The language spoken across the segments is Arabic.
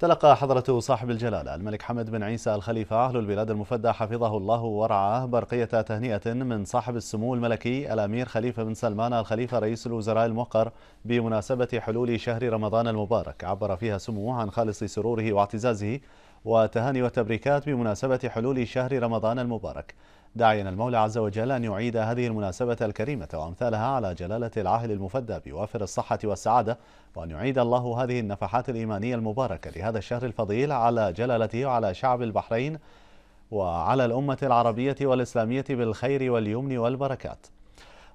تلقى حضرة صاحب الجلالة الملك حمد بن عيسى الخليفة أهل البلاد المفدى حفظه الله ورعاه برقية تهنئة من صاحب السمو الملكي الأمير خليفة بن سلمان الخليفة رئيس الوزراء الموقر بمناسبة حلول شهر رمضان المبارك عبر فيها سموه عن خالص سروره واعتزازه وتهاني وتبريكات بمناسبة حلول شهر رمضان المبارك داعيا المولى عز وجل أن يعيد هذه المناسبة الكريمة وأمثالها على جلالة العاهل المفدى بوافر الصحة والسعادة وأن يعيد الله هذه النفحات الإيمانية المباركة لهذا الشهر الفضيل على جلالته وعلى شعب البحرين وعلى الأمة العربية والإسلامية بالخير واليمن والبركات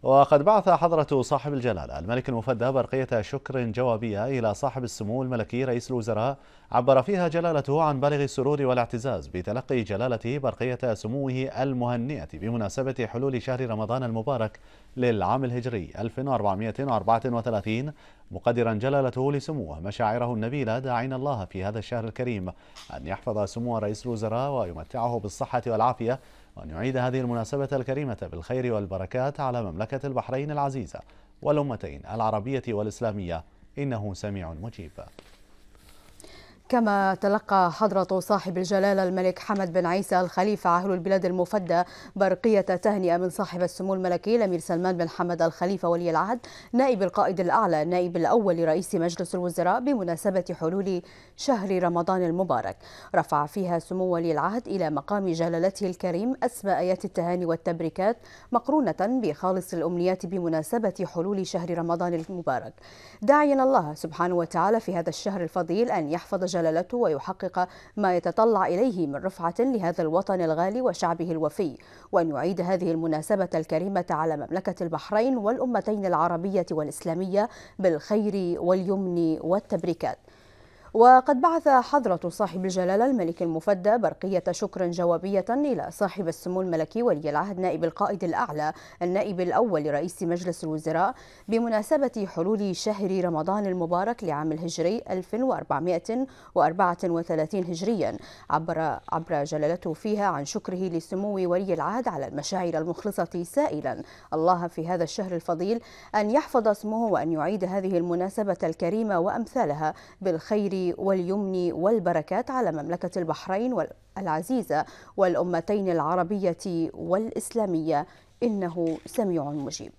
وقد بعث حضرة صاحب الجلالة الملك المفدى برقية شكر جوابية إلى صاحب السمو الملكي رئيس الوزراء عبر فيها جلالته عن بالغ السرور والاعتزاز بتلقي جلالته برقية سموه المهنئة بمناسبة حلول شهر رمضان المبارك للعام الهجري 1434 مقدرا جلالته لسموه مشاعره النبيلة داعين الله في هذا الشهر الكريم أن يحفظ سمو رئيس الوزراء ويمتعه بالصحة والعافية وأن يعيد هذه المناسبة الكريمة بالخير والبركات على مملكة البحرين العزيزة والأمتين العربية والإسلامية إنه سميع مجيب كما تلقى حضرة صاحب الجلالة الملك حمد بن عيسى الخليفة عاهل البلاد المفدى برقية تهنئة من صاحب السمو الملكي الأمير سلمان بن حمد الخليفة ولي العهد نائب القائد الأعلى النائب الأول لرئيس مجلس الوزراء بمناسبة حلول شهر رمضان المبارك رفع فيها سمو ولي العهد إلى مقام جلالته الكريم أسمى آيات التهاني والتبريكات مقرونة بخالص الأمنيات بمناسبة حلول شهر رمضان المبارك داعيا الله سبحانه وتعالى في هذا الشهر الفضيل أن يحفظ جلالته ويحقق ما يتطلع إليه من رفعة لهذا الوطن الغالي وشعبه الوفي وأن يعيد هذه المناسبة الكريمة على مملكة البحرين والأمتين العربية والإسلامية بالخير واليمن والتبريكات وقد بعث حضرة صاحب الجلالة الملك المفدى برقية شكر جوابية إلى صاحب السمو الملكي ولي العهد نائب القائد الأعلى النائب الأول لرئيس مجلس الوزراء بمناسبة حلول شهر رمضان المبارك لعام الهجري 1434 هجريا عبر عبر جلالته فيها عن شكره لسمو ولي العهد على المشاعر المخلصة سائلا الله في هذا الشهر الفضيل أن يحفظ اسمه وأن يعيد هذه المناسبة الكريمة وأمثالها بالخير واليمن والبركات على مملكة البحرين العزيزة والأمتين العربية والإسلامية إنه سميع مجيب